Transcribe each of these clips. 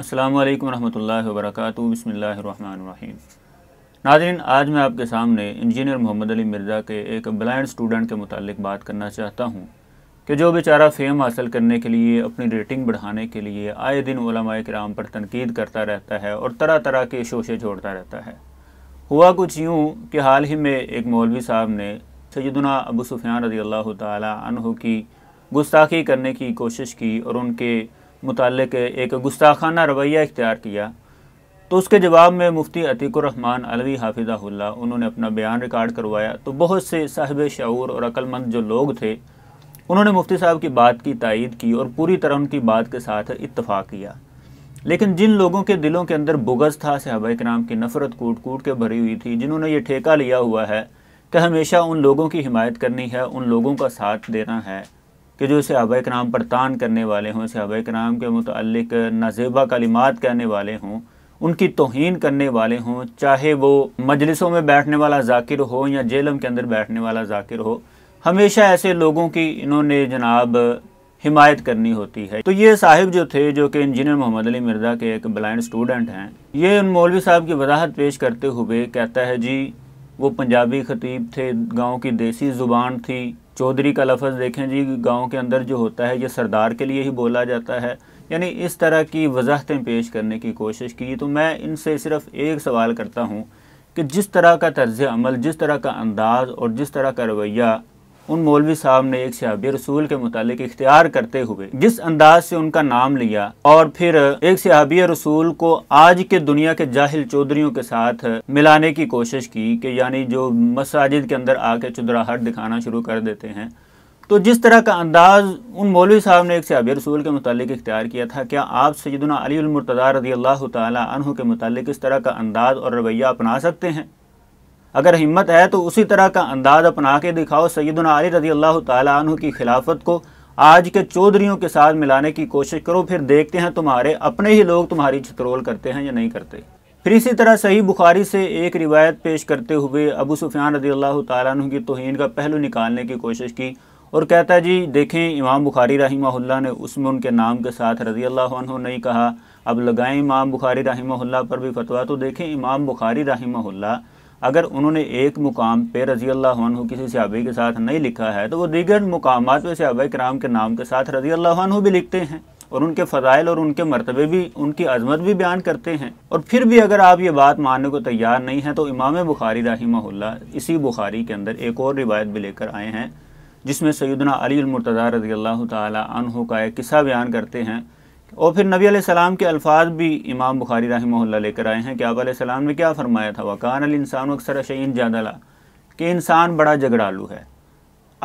अस्सलाम वालेकुम रहमतुल्लाहि व बरकातुहू बिस्मिल्लाहिर रहमानिर रहीम नाजरीन आज मैं आपके सामने इंजीनियर मोहम्मद अली मिर्ज़ा के एक ब्लाइंड स्टूडेंट के मुतालिक बात करना चाहता हूँ कि जो बेचारा फेम हासिल करने के लिए अपनी रेटिंग बढ़ाने के लिए आए दिन कराम पर तनकीद करता रहता है और तरह तरह के शोशे छोड़ता रहता है हुआ कुछ यूँ कि हाल ही में एक मौलवी साहब ने सैदना अबू सुफियान रजी अल्लाह तह की गुस्ताखी करने की कोशिश की और उनके मुतल एक गुस्ताखाना रवैया इख्तियार किया तो उसके जवाब में मुफ्ती अतीकुररहमान अलवी हाफिज़ाहुल्ला उन्होंने अपना बयान रिकॉर्ड करवाया तो बहुत से साहिब शूर और अक्लमंद जो लोग थे उन्होंने मुफ्ती साहब की बात की तइद की और पूरी तरह उनकी बात के साथ इतफ़ा किया लेकिन जिन लोगों के दिलों के अंदर बुगज था के कराम की नफ़रत कूट कूट के भरी हुई थी जिन्होंने ये ठेका लिया हुआ है कि हमेशा उन लोगों की हिमायत करनी है उन लोगों का साथ देना है कि जो इसे अब कराम पर तान करने वाले हों सहाबा कराम के मतलब नज़ेबा कलिमात कहने वाले हों उनकी तोहन करने वाले हों चाहे वो मजलिसों में बैठने वाला जाकिर हो या जेलम के अंदर बैठने वाला जाकिर हो हमेशा ऐसे लोगों की इन्होंने जनाब हिमायत करनी होती है तो ये साहिब जो थे जो कि इंजीनियर मोहम्मद अली मिर्ज़ा के एक ब्लाइंड स्टूडेंट हैं ये उन मौलवी साहब की वजाहत पेश करते हुए कहता है जी वो पंजाबी खतीब थे गांव की देसी ज़ुबान थी चौधरी का लफ्ज़ देखें जी गांव के अंदर जो होता है ये सरदार के लिए ही बोला जाता है यानी इस तरह की वजाहतें पेश करने की कोशिश की तो मैं इनसे सिर्फ एक सवाल करता हूँ कि जिस तरह का तर्ज अमल जिस तरह का अंदाज़ और जिस तरह का रवैया उन मौलवी साहब ने एक सहाबी रसूल के मुतालिक इख्तियार करते हुए जिस अंदाज से उनका नाम लिया और फिर एक सहाबी रसूल को आज के दुनिया के जाहिल चौधरीों के साथ मिलाने की कोशिश की कि यानी जो मसाजिद के अंदर आके चुदराहट दिखाना शुरू कर देते हैं तो जिस तरह का अंदाज उन मौलवी साहब ने एक सहाबी रसूल के मुतालिक इख्तियार किया था क्या आप सैदना अलीमरतदा रजी अल्लाह तह के मतलब इस तरह का अंदाज और रवैया अपना सकते हैं अगर हिम्मत है तो उसी तरह का अंदाज अपना के दिखाओ सैदना आर रजी अल्लाह तु की खिलाफत को आज के चौधरीों के साथ मिलाने की कोशिश करो फिर देखते हैं तुम्हारे अपने ही लोग तुम्हारी छतरोल करते हैं या नहीं करते फिर इसी तरह सही बुखारी से एक रिवायत पेश करते हुए अबू सुफियान रजी अल्लाह तु की तोहन का पहलू निकालने की कोशिश की और कहता है जी देखें इमाम बुखारी रही ने उसमें उनके नाम के साथ रजी अल्लाह नहीं कहा अब लगाएं इमाम बुखारी रही पर भी फतवा तो देखें इमाम बुखारी रही अगर उन्होंने एक मुकाम पे रजी अल्लाह किसी सहाबी के साथ नहीं लिखा है तो वो दीगर मुकाम पर सहाबा कराम के नाम के साथ रजी अल्लाह भी लिखते हैं और उनके फ़जाइल और उनके मरतबे भी उनकी अजमत भी बयान करते हैं और फिर भी अगर आप ये बात मानने को तैयार नहीं हैं तो इमाम बुखारी महल्ला इसी बुखारी के अंदर एक और रिवायत भी लेकर आए हैं जिसमें सैदना अली अलमरतज़ा रजी अल्लाह तहु का एक किस्सा बयान करते हैं और फिर नबी आसमाम के अल्फाज भी इमाम बुखारी रही लेकर आए हैं कि आप सलाम ने क्या फ़रमाया था वकान अल इंसान अक्सर शहीन जादला कि इंसान बड़ा झगड़ालू है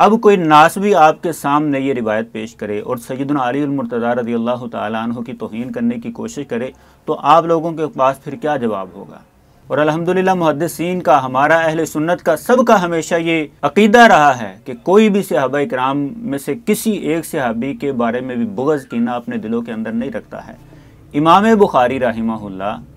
अब कोई नास भी आपके सामने ये रिवायत पेश करे और सैदन अलीमरतज़ा रजी अल्लाह तह की तोहन करने की कोशिश करे तो आप लोगों के पास फिर क्या जवाब होगा और अलहमदिल्ला मुहदसिन का हमारा अहल सुन्नत का सब का हमेशा ये अकीदा रहा है कि कोई भी सहाबा इक्राम में से किसी एक सहाबी के बारे में भी बुगज़ कीना अपने दिलों के अंदर नहीं रखता है इमाम बुखारी रही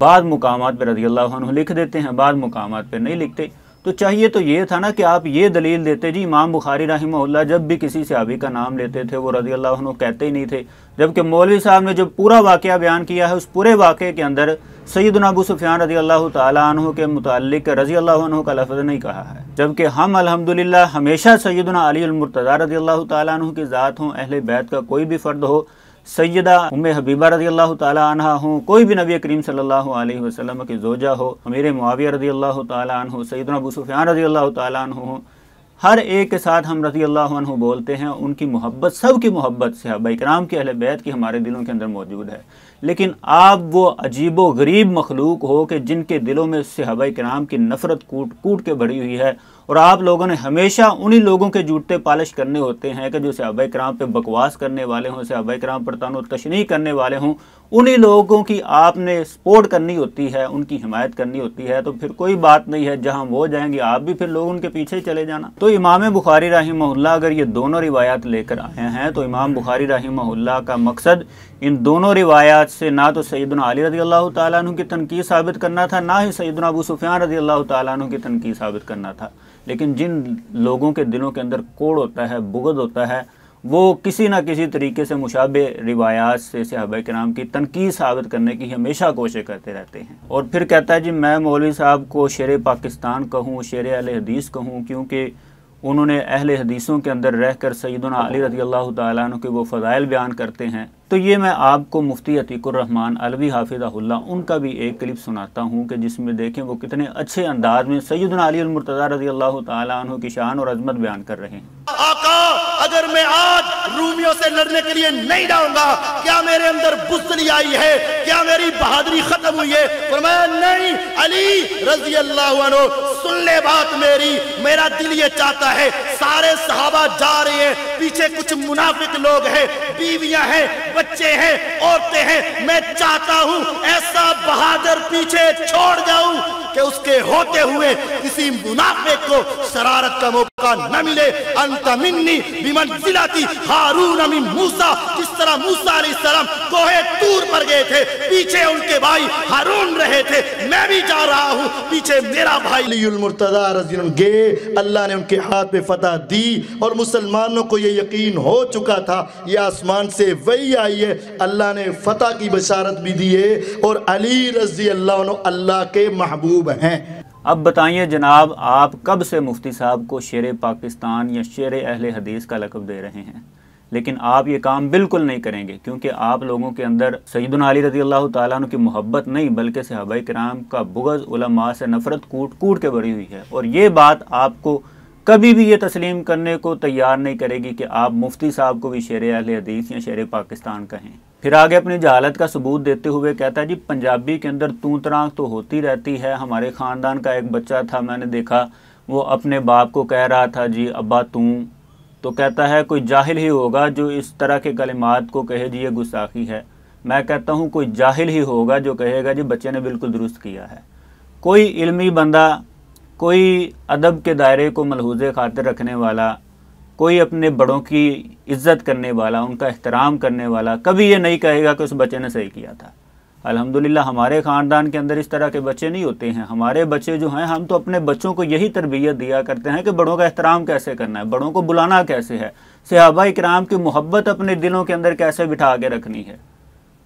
बाद मुकाम पर रजी लिख देते हैं बाद मुकाम पर नहीं लिखते तो चाहिए तो ये था ना कि आप ये दलील देते जी इमाम बुखारी रही जब भी किसी सहाबी का नाम लेते थे वो रजी अल्लाह कहते ही नहीं थे जबकि मौलवी साहब ने जो पूरा वाक़ बयान किया है उस पूरे वाक़े के अंदर सईद अबू सुफियान रजी अल्लाह तन के मुतल रजी अल्लाह का लफ्ज़ नहीं कहा है जबकि हम अलहमदिल्ला हमेशा सैदना अली अलमरतज़ा रजी अल्लाह तन की ज़ात हों अहल बैत का कोई भी फ़र्द हो सैदा उम हबीबा रजी अल्लाह तह हो कोई भी नबी करीम सल्लल्लाहु अलैहि वसल्लम की जोजा हो मेरे मुआविया रजी अल्लाह तह हो सैदना अबू सुफियान रजी अल्लाह तह हो हर एक के साथ हम रजी अल्लाह बोलते हैं उनकी मोहब्बत सब की मोहब्बत सहाबा इक्राम के अहल बैत की हमारे दिलों के अंदर मौजूद है लेकिन आप वो अजीब गरीब मखलूक हो कि जिनके दिलों में सहाब कराम की नफ़रत कूट कूट के भरी हुई है और आप लोगों ने हमेशा उन्हीं लोगों के जूते पालिश करने होते हैं कि जो सहाब कराम पर बकवास करने वाले हों सहाब कराम पर तानो तशनी करने वाले हों उन्हीं लोगों की आपने सपोर्ट करनी होती है उनकी हिमायत करनी होती है तो फिर कोई बात नहीं है जहां वो जाएंगे आप भी फिर लोग उनके पीछे ही चले जाना तो इमाम बुखारी राही मोहल्ला अगर ये दोनों रिवायात लेकर आए हैं तो इमाम बुखारी राही मोहल्ला का मकसद इन दोनों रिवायात से ना तो सईदन अली रजी अल्लाह तु की तनकीद साबित करना था ना ही सईदना अबू सुफियान रजी अल्लाह तु की तनकीद साबित करना था लेकिन जिन लोगों के दिलों के अंदर कोड़ होता है बुगद होता है वो किसी ना किसी तरीके से मुशाबे रिवायात से सहाबा के नाम की तनकीद साबित करने की हमेशा कोशिश करते रहते हैं और फिर कहता है जी मैं मौलवी साहब को शेर पाकिस्तान कहूँ शेर अल हदीस कहूँ क्योंकि उन्होंने अहल हदीसों के अंदर रह कर सईदना अली रजी अल्लाह तु के वो फ़ज़ाइल बयान करते हैं तो ये मैं आपको मुफ्ती अतीकुररहमान अलवी हाफिजा उनका भी एक क्लिप सुनाता हूँ कि जिसमें देखें वो कितने अच्छे अंदाज में सैदना अली अलमरतज़ा रजी अल्लाह तु की शान और अजमत बयान कर रहे हैं अगर मैं आज रूमियों से लड़ने के लिए नहीं जाऊंगा क्या मेरे अंदर बुस्तरी आई है क्या मेरी बहादुरी खत्म हुई है फरमाया नहीं अली रजी अल्लाह सुन ले बात मेरी मेरा दिल ये चाहता है सारे सहाबा जा रहे हैं पीछे कुछ मुनाफिक लोग हैं बीवियां हैं बच्चे हैं औरतें हैं मैं चाहता हूं ऐसा बहादुर पीछे छोड़ जाऊं कि उसके होते हुए किसी मुनाफे को शरारत का मौका न मिले अंत हारून अमी मूसा जिस तरह मूसा सलाम कोहे दूर पर गए थे पीछे उनके भाई हारून रहे थे मैं भी जा रहा हूँ पीछे मेरा भाई मुर्तदा गए अल्लाह ने उनके हाथ में फतह दी और मुसलमानों को ये यकीन हो चुका था ये आसमान से वही आई है अल्लाह ने फतह की बशारत भी दी है और अली रजी अल्लाह अल्लाह के महबूब मनसूब हैं अब बताइए जनाब आप कब से मुफ्ती साहब को शेर पाकिस्तान या शेर अहल हदीस का लकब दे रहे हैं लेकिन आप ये काम बिल्कुल नहीं करेंगे क्योंकि आप लोगों के अंदर सईदन अली रजी अल्लाह तु की मोहब्बत नहीं बल्कि सहबा कराम का बुगज़ उलमा से नफ़रत कूट कूट के भरी हुई है और ये बात आपको कभी भी ये तस्लीम करने को तैयार नहीं करेगी कि आप मुफ्ती साहब को भी शेर अहल हदीस या शेर पाकिस्तान कहें फिर आगे अपनी जहालत का सबूत देते हुए कहता है जी पंजाबी के अंदर तू तराक तो होती रहती है हमारे ख़ानदान का एक बच्चा था मैंने देखा वो अपने बाप को कह रहा था जी अब्बा तू तो कहता है कोई जाहिल ही होगा जो इस तरह के कलिमात को कहे जी ये गुस्साखी है मैं कहता हूँ कोई जाहिल ही होगा जो कहेगा जी बच्चे ने बिल्कुल दुरुस्त किया है कोई इल्मी बंदा कोई अदब के दायरे को मलहूज खातिर रखने वाला कोई अपने बड़ों की इज्जत करने वाला उनका एहतराम करने वाला कभी ये नहीं कहेगा कि उस बच्चे ने सही किया था अलहमदिल्ला हमारे ख़ानदान के अंदर इस तरह के बच्चे नहीं होते हैं हमारे बच्चे जो हैं हम तो अपने बच्चों को यही तरबियत दिया करते हैं कि बड़ों का एहतराम कैसे करना है बड़ों को बुलाना कैसे है सिहबा इक्राम की मोहब्बत अपने दिलों के अंदर कैसे बिठा के रखनी है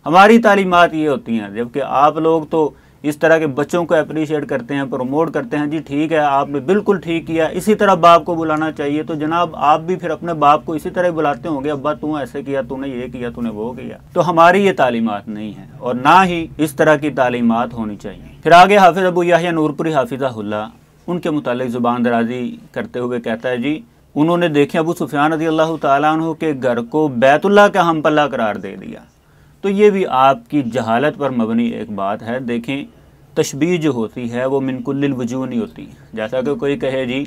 हमारी तालीमत ये होती हैं जबकि आप लोग तो इस तरह के बच्चों को अप्रिशिएट करते हैं प्रमोट करते हैं जी ठीक है आपने बिल्कुल ठीक किया इसी तरह बाप को बुलाना चाहिए तो जनाब आप भी फिर अपने बाप को इसी तरह बुलाते होंगे अब्बा तू ऐसे किया तूने ये किया तूने वो किया तो हमारी ये तालीमत नहीं है और ना ही इस तरह की तालीमत होनी चाहिए फिर आगे हाफिज़ अबू याहिया नूरपुरी हाफिज़ाहुल्ला उनके मुतालिक ज़ुबान दराजी करते हुए कहता है जी उन्होंने देखे अबू सुफियान रजी अल्लाह तु के घर को बैतुल्ला का हम पल्ला करार दे दिया तो ये भी आपकी जहालत पर मबनी एक बात है देखें तशबी जो होती है वो मिनकुल्ल वजू नहीं होती जैसा कि कोई कहे जी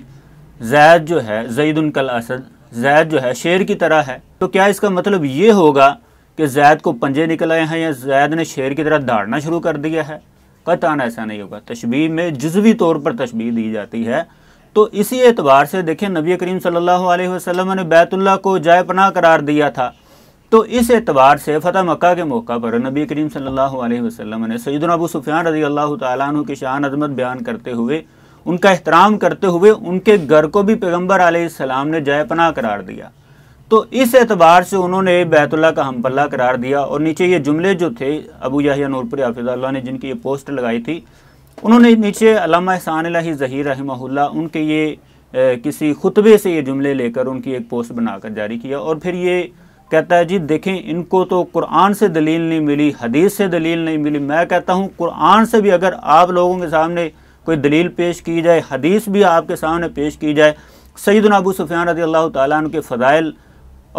जैद जो है जईद उनकल असद जैद जो है शेर की तरह है तो क्या इसका मतलब ये होगा कि जैद को पंजे निकल आए हैं या जैद ने शेर की तरह दाड़ना शुरू कर दिया है कतान ऐसा नहीं होगा तशबी में जजवी तौर पर तशबी दी जाती है तो इसी एतबार से देखें नबी करीम सल्लल्लाहु अलैहि वसल्लम ने बैतुल्ला को जायपना करार दिया था तो इस एतबार से फ़तह मक् के मौका पर नबी करीम सल्हसम ने सईदन अबू सुफियान रजी अल्लाह तु की शान अजमत बयान करते हुए उनका एहतराम करते हुए उनके घर को भी पैगम्बर आलाम ने जयपना करार दिया तो इस एतबार से उन्होंने बैतुल्ला का हमपल्ला करार दिया और नीचे ये जुमले जो थे अबू याहिया नूरपुर हाफिज़ल्ला ने जिनकी ये पोस्ट लगाई थी उन्होंने नीचे अलामा एहसान ज़हीर रहमहुल्ला उनके ये ए, किसी खुतबे से ये जुमले लेकर उनकी एक पोस्ट बनाकर जारी किया और फिर ये कहता है जी देखें इनको तो कुरान से दलील नहीं मिली हदीस से दलील नहीं मिली मैं कहता हूँ कुरान से भी अगर आप लोगों के सामने कोई दलील पेश की जाए हदीस भी आपके सामने पेश की जाए सईद नबू सुफियान रजी अल्लाह तन के फ़ज़ाइल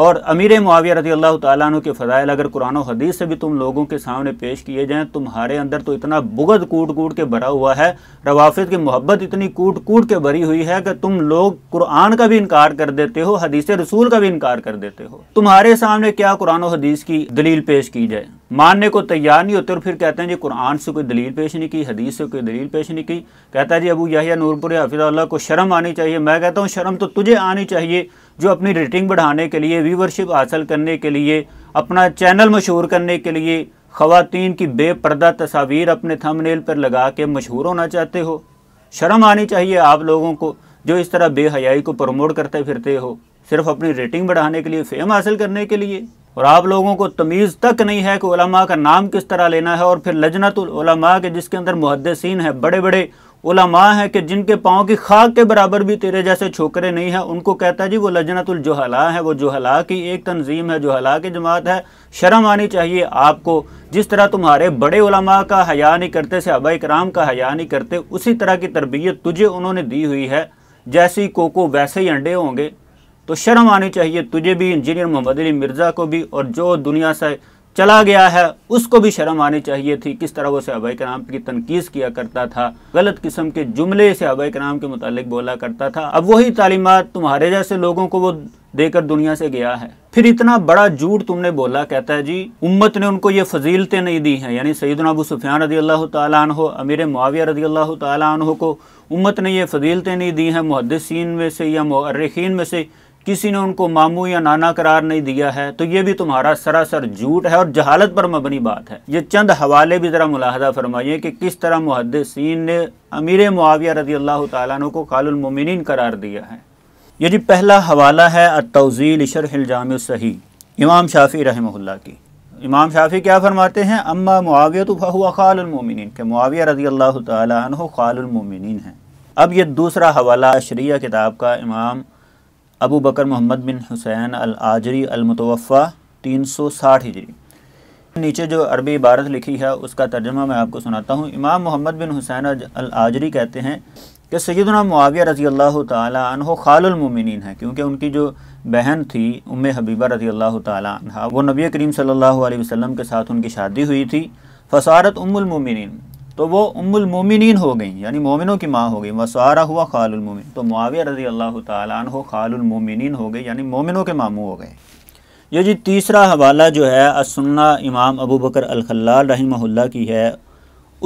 और अमीर मुआविया रजी अल्लाह तु के फ़ज़ाइल अगर कुरान हदीस से भी तुम लोगों के सामने पेश किए जाएँ तुम्हारे अंदर तो इतना बुगद कूट कूट के भरा हुआ है रवाफिद की मोहब्बत इतनी कूट कूट के भरी हुई है कि तुम लोग कुरान का भी इनकार कर देते हो हदीस रसूल का भी इनकार कर देते हो तुम्हारे सामने क्या कुरान हदीस की दलील पेश की जाए मानने को तैयार नहीं होते और फिर कहते हैं जी कुरान से कोई दलील पेश नहीं की हदीस से कोई दलील पेश नहीं की कहता है जी अबू याहिया नूरपुर हाफिज़ल्ला को शर्म आनी चाहिए मैं कहता हूँ शर्म तो तुझे आनी चाहिए जो अपनी रेटिंग बढ़ाने के लिए व्यूवरशिप हासिल करने के लिए अपना चैनल मशहूर करने के लिए खातन की बेपर्दा तस्वीर अपने थंबनेल पर लगा के मशहूर होना चाहते हो शर्म आनी चाहिए आप लोगों को जो इस तरह बेहयाई को प्रमोट करते फिरते हो सिर्फ अपनी रेटिंग बढ़ाने के लिए फेम हासिल करने के लिए और आप लोगों को तमीज़ तक नहीं है कि का नाम किस तरह लेना है और फिर लजनतलमा के जिसके अंदर मुहदसिन है बड़े बड़े उलमा है कि जिनके पाँव की खाक के बराबर भी तेरे जैसे छोकरे नहीं हैं उनको कहता है जी वो लजनतुल जोहला है वो जोहला की एक तंजीम है जोहला की जमात है शर्म आनी चाहिए आपको जिस तरह तुम्हारे बड़े उलमा का हया नहीं करते अबा कराम का हया नहीं करते उसी तरह की तरबियत तुझे उन्होंने दी हुई है जैसी कोको वैसे ही अंडे होंगे तो शर्म आनी चाहिए तुझे भी इंजीनियर मोहम्मद अली मिर्ज़ा को भी और जो दुनिया से चला गया है उसको भी शर्म आनी चाहिए थी किस तरह वो के कराम की तनकीज़ किया करता था गलत किस्म के जुमले सहाबा कराम के मुतालिक बोला करता था अब वही तालीमत तुम्हारे जैसे लोगों को वो देकर दुनिया से गया है फिर इतना बड़ा झूठ तुमने बोला कहता है जी उम्मत ने उनको ये फजीलतें नहीं दी हैं यानी सईद अबू सुफियान रदी अल्लाह तहो अमीर मुआविया रदी अल्लाह तहो को उम्मत ने ये फजीलतें नहीं दी हैं मुहदसिन में से या मर्रखीन में से किसी ने उनको मामू या नाना करार नहीं दिया है तो ये भी तुम्हारा सरासर झूठ है और जहालत पर मबनी बात है ये चंद हवाले भी ज़रा मुलाहदा फरमाइए कि किस तरह मुहदसिन ने अमीर मुआविया रजी अल्लाह तु को कालमिन करार दिया है ये जी पहला हवाला है अतौज़ील हिलजाम सही इमाम शाफ़ी रहमल्ला की इमाम शाफी क्या फरमाते हैं अम्मा मुआविया तो हुआ खालमिन के मुआविया रजी अल्लाह तु खालमिन है अब ये दूसरा हवाला शरिया किताब का इमाम अबू बकर मोहम्मद बिन हुसैन अल आजरी अलमतवफ़ा तीन सौ साठ हिजरी नीचे जो अरबी इबारत लिखी है उसका तर्जमा मैं आपको सुनाता हूँ इमाम मोहम्मद बिन हुसैन अल आजरी कहते हैं कि सैदना मुआविया रज़ी अल्लाह तहो ख़ालमिन है क्योंकि उनकी जो बहन थी उम हबीबा रज़ी अल्लाह तहा वो नबी करीम सल्ला वसलम के साथ उनकी शादी हुई थी फसारत उमुलमिन तो वो उमुलमोमिन तो हो गई यानी मोमिनों की माँ हो गई वसारा हुआ खालमिन तो मुआविया रजी अल्लाह तहो खालमिन हो गई यानी मोमिनों के मामू हो गए ये जी तीसरा हवाला जो है असन्ना इमाम अबू बकर अलखल रही की है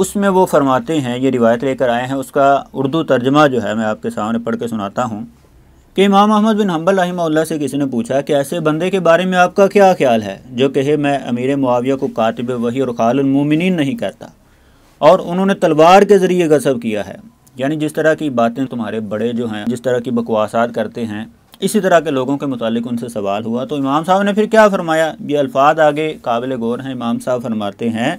उसमें वो फरमाते हैं ये रिवायत लेकर आए हैं उसका उर्दू तर्जमा जो है मैं आपके सामने पढ़ के सुनाता हूँ कि इमाम अहमद बिन हम्बल रही से किसी ने पूछा कि ऐसे बंदे के बारे में आपका क्या ख्याल है जो कहे मैं अमीर मुआविया को कातब वही और खालमिन नहीं करता और उन्होंने तलवार के ज़रिए गसब किया है यानी जिस तरह की बातें तुम्हारे बड़े जो हैं जिस तरह की बकवासात करते हैं इसी तरह के लोगों के मुतालिक उनसे सवाल हुआ तो इमाम साहब ने फिर क्या फरमाया ये अल्फाज आगे काबिल गौर हैं इमाम साहब फरमाते हैं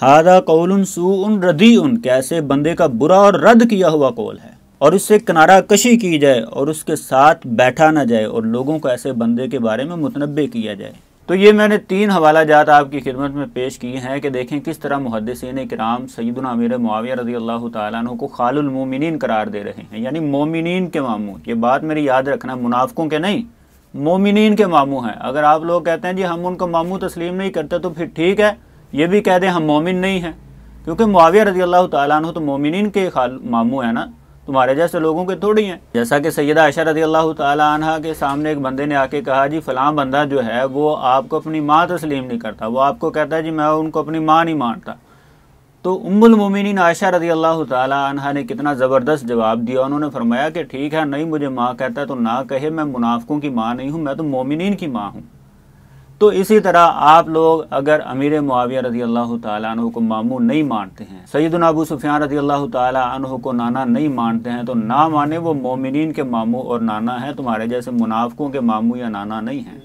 हादा कौल सू उन रदी उन कैसे बंदे का बुरा और रद्द किया हुआ कौल है और उससे किनारा कशी की जाए और उसके साथ बैठा ना जाए और लोगों को ऐसे बंदे के बारे में मुतनबे किया जाए तो ये मैंने तीन हवाला जात आपकी खिदमत में पेश किए हैं कि देखें किस तरह मुहदसिन कराम सईदना अमीर मुआविया रजी अल्लाह तु को खालमोमिन करार दे रहे हैं यानी मोमिन के मामू ये बात मेरी याद रखना मुनाफकों के नहीं मोमिन के मामू हैं अगर आप लोग कहते हैं जी हम उनको मामू तस्लीम नहीं करते तो फिर ठीक है ये भी कह दें हम मोमिन नहीं हैं क्योंकि मुआविया रजी अल्लाह तु तो मोमिन के खाल मामू है ना तुम्हारे जैसे लोगों के थोड़ी हैं जैसा कि सैदा आयशा रजी अल्लाह तह के सामने एक बंदे ने आके कहा जी फलां बंदा जो है वो आपको अपनी माँ तस्लीम नहीं करता वो आपको कहता है जी मैं उनको अपनी माँ नहीं मानता तो मोमिन आयशा रजी अल्लाह तह ने कितना ज़बरदस्त जवाब दिया उन्होंने फरमाया कि ठीक है नहीं मुझे माँ कहता है तो ना कहे मैं मुनाफ़ों की माँ नहीं हूँ मैं तो मोमिन की माँ हूँ तो इसी तरह आप लोग अगर अमीर मुआविया रजी अल्लाह तु को मामू नहीं मानते हैं सैदन अबू सुफियान रजी अल्लाह तु को नाना नहीं मानते हैं तो ना माने वो मोमिन के मामू और नाना हैं तुम्हारे जैसे मुनाफकों के मामू या नाना नहीं हैं